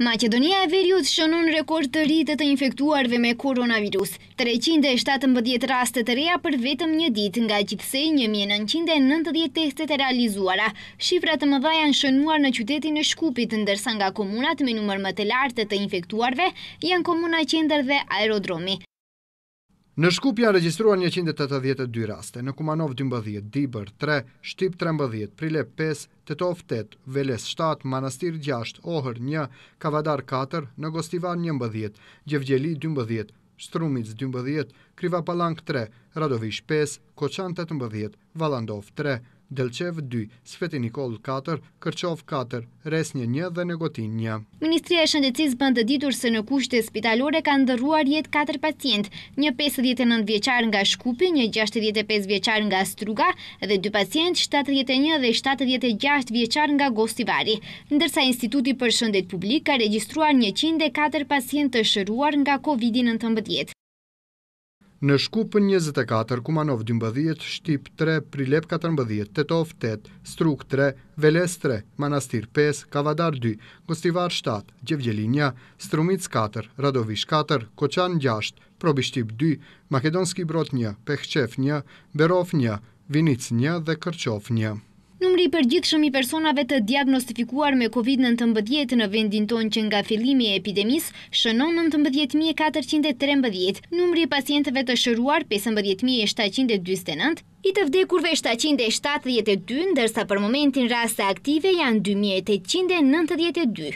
Macedonia e Veriut shënon rekord të rritë të infektuarve me koronavirus. 317 rastet të reja për vetëm një dit nga gjithsej 1990 testet e realizuara. Shifrat të mëdha janë shënuar në qytetin e shkupit, ndërsa nga komunat me numër më të lartë të infektuarve janë komuna qender dhe aerodromi. Në Shkup janë regjistruar 182 raste, në Kumanov 12, Dibër 3, Shtip 13, Prilep 5, Tetov 8, Veles 7, Manastir 6, Ohër 1, Kavadar 4, në Gostivan 11, Gjevgjeli 12, Strumic 12, Krivapalank 3, Radovish 5, Koçan 18, Valandov 3, Delqev 2, Sveti Nikol 4, Kërqov 4, Resnje 1 dhe Negotin 1. Ministria e Shëndecis bëndë ditur se në kushte spitalore ka ndërruar jetë 4 pacient, një 59 vjeqar nga Shkupi, një 65 vjeqar nga Struga dhe 2 pacient 71 dhe 76 vjeqar nga Gostivari. Ndërsa Instituti për Shëndet Publik ka registruar 104 pacient të shëruar nga COVID-19. Në shkupën 24, Kumanov 12, Shtip 3, Prilep 14, Tetov 8, Struk 3, Veles 3, Manastir 5, Kavadar 2, Gostivar 7, 1, Strumic 4, Radovish 4, Koçan 6, Probishtip 2, Makedonski Brot 1, Pehqef 1, Berov 1, Vinic 1 dhe Kërqof 1 i përgjithshëm i personave të diagnostifikuar me COVID-19 në vendin tonë që nga filimi e epidemis shënon 19.413, numri pacientëve të shëruar 15.729, i të vdekurve 772, ndërsa për momentin raste aktive janë 2.892.